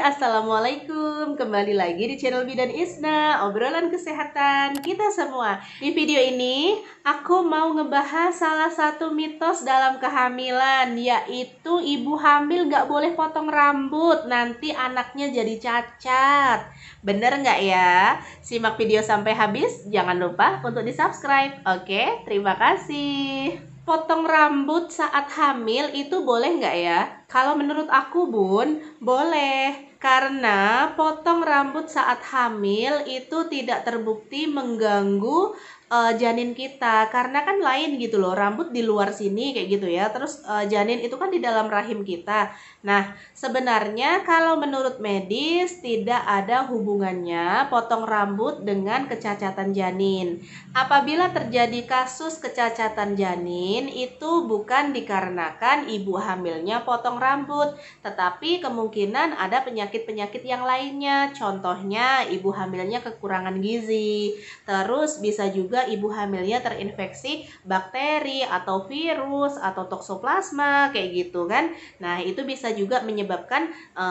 Assalamualaikum Kembali lagi di channel Bidan Isna Obrolan kesehatan kita semua Di video ini Aku mau ngebahas salah satu mitos Dalam kehamilan Yaitu ibu hamil gak boleh potong rambut Nanti anaknya jadi cacat Bener gak ya? Simak video sampai habis Jangan lupa untuk di subscribe Oke, terima kasih Potong rambut saat hamil itu boleh gak ya? Kalau menurut aku, Bun, boleh karena potong rambut saat hamil itu tidak terbukti mengganggu uh, janin kita karena kan lain gitu loh rambut di luar sini kayak gitu ya terus uh, janin itu kan di dalam rahim kita nah sebenarnya kalau menurut medis tidak ada hubungannya potong rambut dengan kecacatan janin apabila terjadi kasus kecacatan janin itu bukan dikarenakan ibu hamilnya potong rambut, tetapi kemungkinan ada penyakit-penyakit yang lainnya. Contohnya ibu hamilnya kekurangan gizi, terus bisa juga ibu hamilnya terinfeksi bakteri atau virus atau toksoplasma kayak gitu kan. Nah, itu bisa juga menyebabkan e,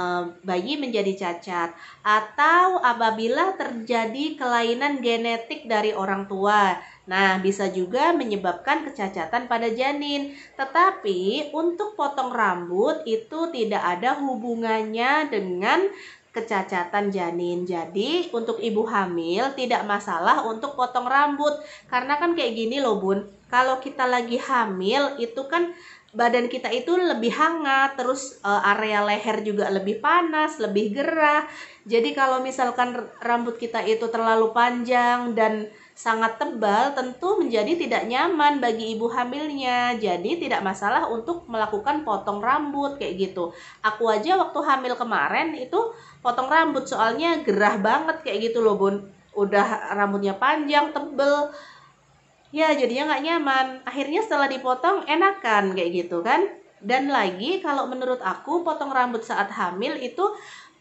bayi menjadi cacat atau apabila terjadi kelainan genetik dari orang tua Nah, bisa juga menyebabkan kecacatan pada janin. Tetapi untuk potong rambut itu tidak ada hubungannya dengan kecacatan janin. Jadi, untuk ibu hamil tidak masalah untuk potong rambut. Karena kan kayak gini loh, Bun. Kalau kita lagi hamil itu kan badan kita itu lebih hangat, terus eh, area leher juga lebih panas, lebih gerah. Jadi kalau misalkan rambut kita itu terlalu panjang dan sangat tebal tentu menjadi tidak nyaman bagi ibu hamilnya. Jadi tidak masalah untuk melakukan potong rambut kayak gitu. Aku aja waktu hamil kemarin itu potong rambut soalnya gerah banget kayak gitu loh bun. Udah rambutnya panjang, tebel. Ya jadinya nggak nyaman. Akhirnya setelah dipotong enakan kayak gitu kan. Dan lagi kalau menurut aku potong rambut saat hamil itu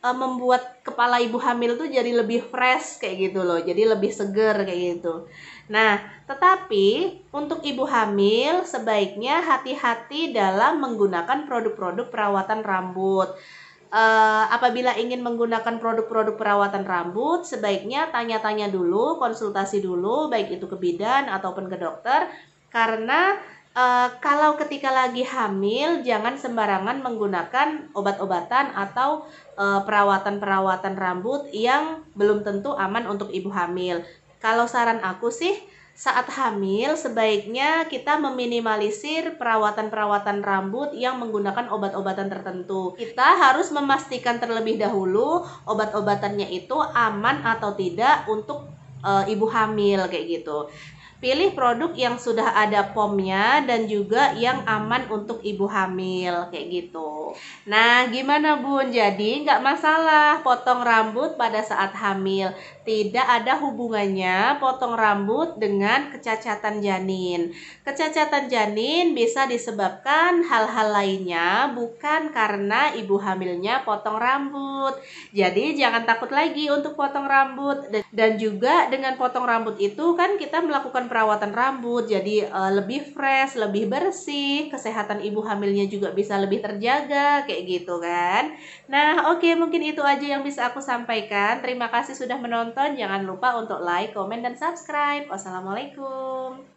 uh, membuat kepala ibu hamil tuh jadi lebih fresh kayak gitu loh, jadi lebih seger kayak gitu. Nah, tetapi untuk ibu hamil sebaiknya hati-hati dalam menggunakan produk-produk perawatan rambut. Uh, apabila ingin menggunakan produk-produk perawatan rambut, sebaiknya tanya-tanya dulu, konsultasi dulu, baik itu ke bidan ataupun ke dokter, karena uh, ketika lagi hamil jangan sembarangan menggunakan obat-obatan atau eh, perawatan-perawatan rambut yang belum tentu aman untuk ibu hamil. Kalau saran aku sih saat hamil sebaiknya kita meminimalisir perawatan-perawatan rambut yang menggunakan obat-obatan tertentu. Kita harus memastikan terlebih dahulu obat-obatannya itu aman atau tidak untuk e, ibu hamil kayak gitu. Pilih produk yang sudah ada pomnya dan juga yang aman untuk ibu hamil kayak gitu. Nah, gimana bun? Jadi nggak masalah potong rambut pada saat hamil. Tidak ada hubungannya potong rambut dengan kecacatan janin. Kecacatan janin bisa disebabkan hal-hal lainnya bukan karena ibu hamilnya potong rambut. Jadi jangan takut lagi untuk potong rambut dan juga dengan potong rambut itu kan kita melakukan perawatan rambut jadi uh, lebih fresh, lebih bersih, kesehatan ibu hamilnya juga bisa lebih terjaga kayak gitu kan. Nah, oke okay, mungkin itu aja yang bisa aku sampaikan. Terima kasih sudah menonton. Jangan lupa untuk like, komen dan subscribe. Wassalamualaikum.